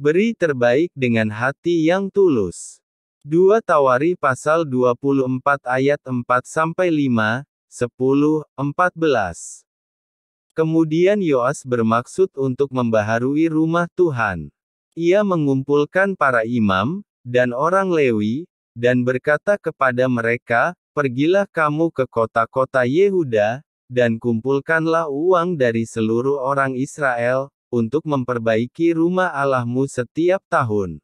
Beri terbaik dengan hati yang tulus. 2 Tawari pasal 24 ayat 4 sampai 5, 10, 14. Kemudian Yoas bermaksud untuk membaharui rumah Tuhan. Ia mengumpulkan para imam dan orang Lewi dan berkata kepada mereka, "Pergilah kamu ke kota-kota Yehuda dan kumpulkanlah uang dari seluruh orang Israel untuk memperbaiki rumah Allahmu setiap tahun.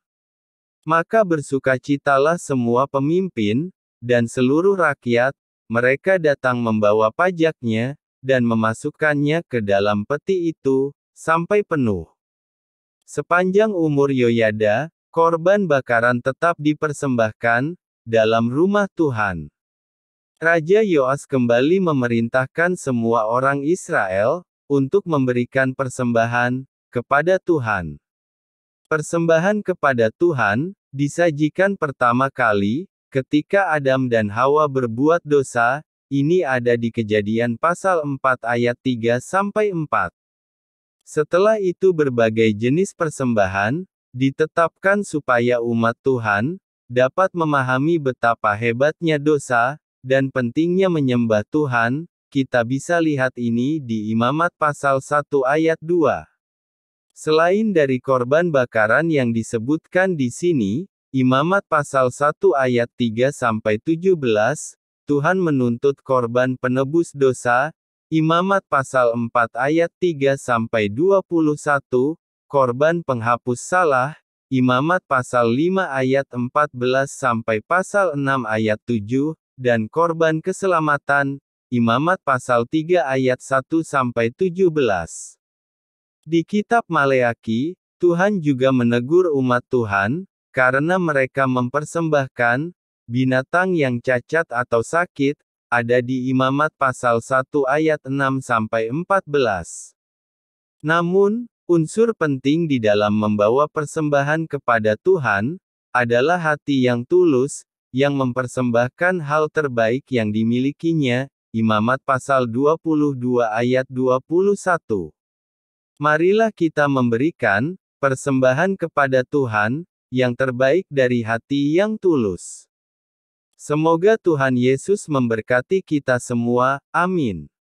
Maka bersukacitalah semua pemimpin dan seluruh rakyat, mereka datang membawa pajaknya dan memasukkannya ke dalam peti itu sampai penuh. Sepanjang umur Yoyada, korban bakaran tetap dipersembahkan dalam rumah Tuhan. Raja Yoas kembali memerintahkan semua orang Israel untuk memberikan persembahan kepada Tuhan. Persembahan kepada Tuhan disajikan pertama kali ketika Adam dan Hawa berbuat dosa. Ini ada di Kejadian pasal 4 ayat 3 sampai 4. Setelah itu berbagai jenis persembahan ditetapkan supaya umat Tuhan dapat memahami betapa hebatnya dosa dan pentingnya menyembah Tuhan kita bisa lihat ini di Imamat pasal 1 ayat 2. Selain dari korban bakaran yang disebutkan di sini, Imamat pasal 1 ayat 3 sampai 17, Tuhan menuntut korban penebus dosa, Imamat pasal 4 ayat 3 sampai 21, korban penghapus salah, Imamat pasal 5 ayat 14 sampai pasal 6 ayat 7, dan korban keselamatan, Imamat pasal 3 ayat 1 sampai 17. Di kitab Maleaki, Tuhan juga menegur umat Tuhan karena mereka mempersembahkan binatang yang cacat atau sakit ada di Imamat pasal 1 ayat 6 sampai 14. Namun, unsur penting di dalam membawa persembahan kepada Tuhan adalah hati yang tulus yang mempersembahkan hal terbaik yang dimilikinya Imamat pasal 22 ayat 21. Marilah kita memberikan persembahan kepada Tuhan yang terbaik dari hati yang tulus. Semoga Tuhan Yesus memberkati kita semua. Amin.